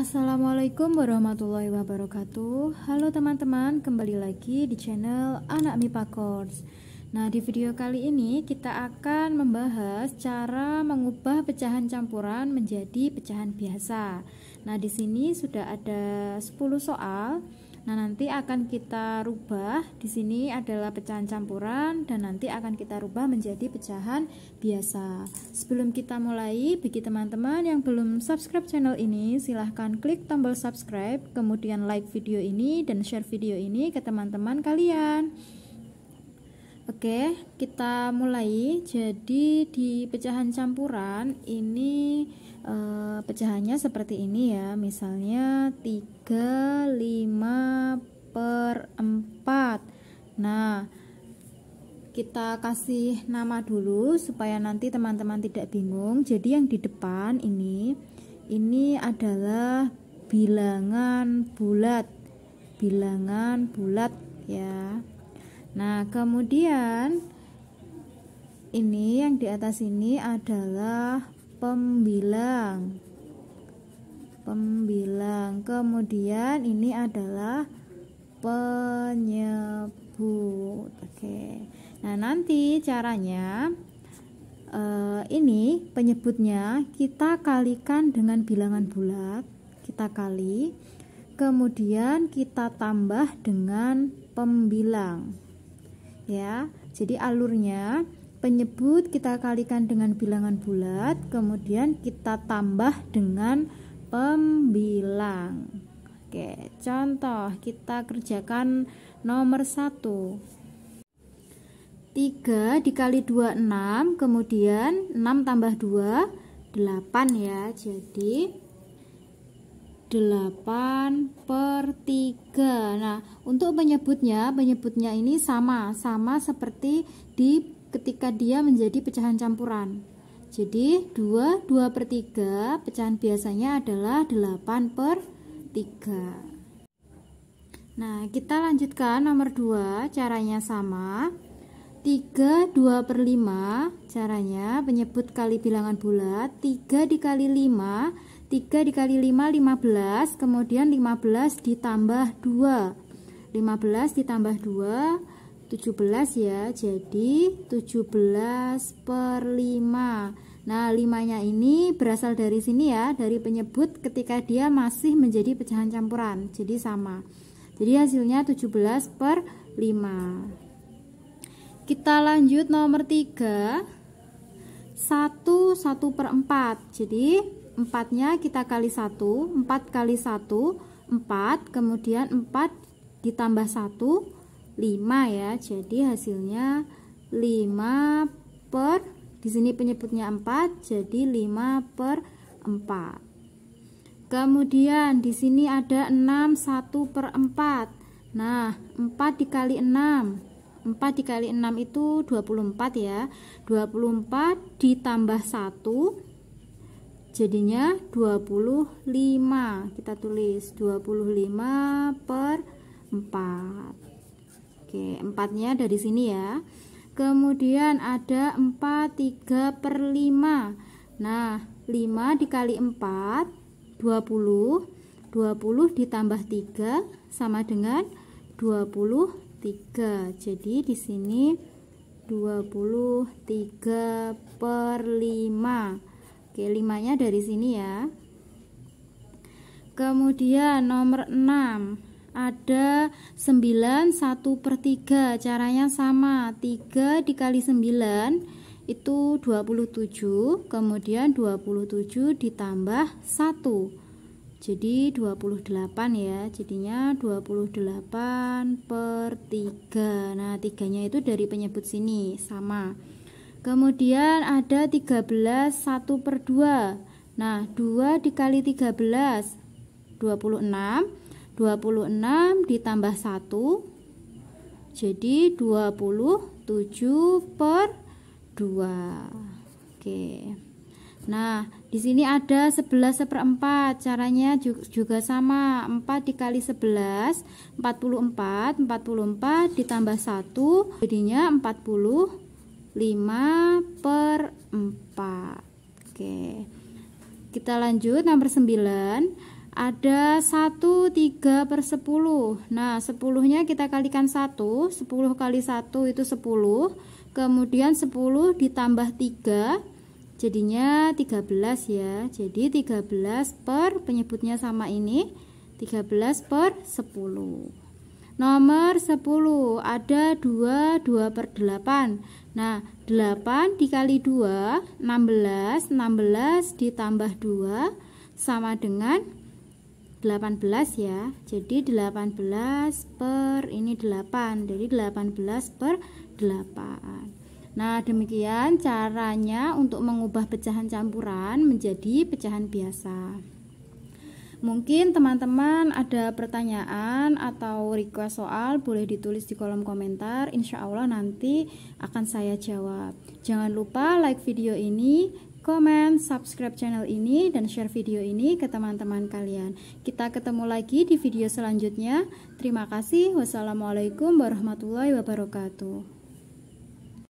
Assalamualaikum warahmatullahi wabarakatuh Halo teman-teman, kembali lagi di channel Anak Mipa Course Nah di video kali ini kita akan membahas cara mengubah pecahan campuran menjadi pecahan biasa Nah di sini sudah ada 10 soal Nah, nanti akan kita rubah di sini adalah pecahan campuran dan nanti akan kita rubah menjadi pecahan biasa. Sebelum kita mulai, bagi teman-teman yang belum subscribe channel ini, silahkan klik tombol subscribe, kemudian like video ini dan share video ini ke teman-teman kalian. Oke, kita mulai. Jadi di pecahan campuran ini e, pecahannya seperti ini ya. Misalnya 3 5 per 4. Nah, kita kasih nama dulu supaya nanti teman-teman tidak bingung. Jadi yang di depan ini ini adalah bilangan bulat. Bilangan bulat ya. Nah, kemudian ini yang di atas ini adalah pembilang. Pembilang. Kemudian ini adalah penyebut. Oke. Nah, nanti caranya eh, ini penyebutnya kita kalikan dengan bilangan bulat kita kali kemudian kita tambah dengan pembilang ya. Jadi alurnya penyebut kita kalikan dengan bilangan bulat, kemudian kita tambah dengan pembilang. Oke, contoh kita kerjakan nomor 1. 3 dikali 2 6 kemudian 6 tambah 2 8 ya jadi 8 per 3 Nah untuk penyebutnya penyebutnya ini sama sama seperti di ketika dia menjadi pecahan campuran jadi 2 2 per 3 pecahan biasanya adalah 8 per 3 Nah kita lanjutkan nomor 2 caranya sama 3 2 per 5 caranya penyebut kali bilangan bulat 3 dikali 5 3 dikali 5 15 kemudian 15 ditambah 2 15 ditambah 2 17 ya jadi 17 per 5 nah 5 nya ini berasal dari sini ya dari penyebut ketika dia masih menjadi pecahan campuran jadi sama jadi hasilnya 17 per 5 kita lanjut nomor 3 1 1 per 4 jadi 4-nya kita kali 1, 4 kali 1, 4, kemudian 4 ditambah 1, 5 ya. Jadi hasilnya 5 per, di sini penyebutnya 4, jadi 5 per 4. Kemudian di sini ada 6, 1 per 4. Nah, 4 dikali 6. 4 dikali 6 itu 24 ya. 24 ditambah 1 jadinya 25 kita tulis 25 per 4 oke 4 nya dari sini ya kemudian ada 4 3 per 5 nah 5 dikali 4 20 20 ditambah 3 sama dengan 23 jadi di sini 23 per 5 Oke, limanya dari sini ya. Kemudian nomor 6 ada 9 1 per 3 caranya sama 3 dikali 9 itu 27 kemudian 27 ditambah 1 jadi 28 ya jadinya 28 per 3 nah tiganya itu dari penyebut sini sama Kemudian ada 13 1 per 2 Nah 2 dikali 13 26 26 ditambah 1 Jadi 27 per 2 Oke Nah di sini ada 11 seperempat Caranya juga sama 4 dikali 11 44 44 ditambah 1 Jadinya 40 5 per 4 Oke Kita lanjut nomor 9 Ada 1, 3 per 10 Nah 10 nya kita kalikan 1 10 kali 1 itu 10 Kemudian 10 ditambah 3 Jadinya 13 ya Jadi 13 per penyebutnya sama ini 13 per 10 Nomor 10 ada 2, 2 per 8 Nah 8 dikali 2 16 16 ditambah 2 sama dengan 18 ya Jadi 18 per ini 8 Jadi 18 per 8 Nah demikian caranya untuk mengubah pecahan campuran menjadi pecahan biasa Mungkin teman-teman ada pertanyaan atau request soal boleh ditulis di kolom komentar. Insya Allah nanti akan saya jawab. Jangan lupa like video ini, komen, subscribe channel ini, dan share video ini ke teman-teman kalian. Kita ketemu lagi di video selanjutnya. Terima kasih. Wassalamualaikum warahmatullahi wabarakatuh.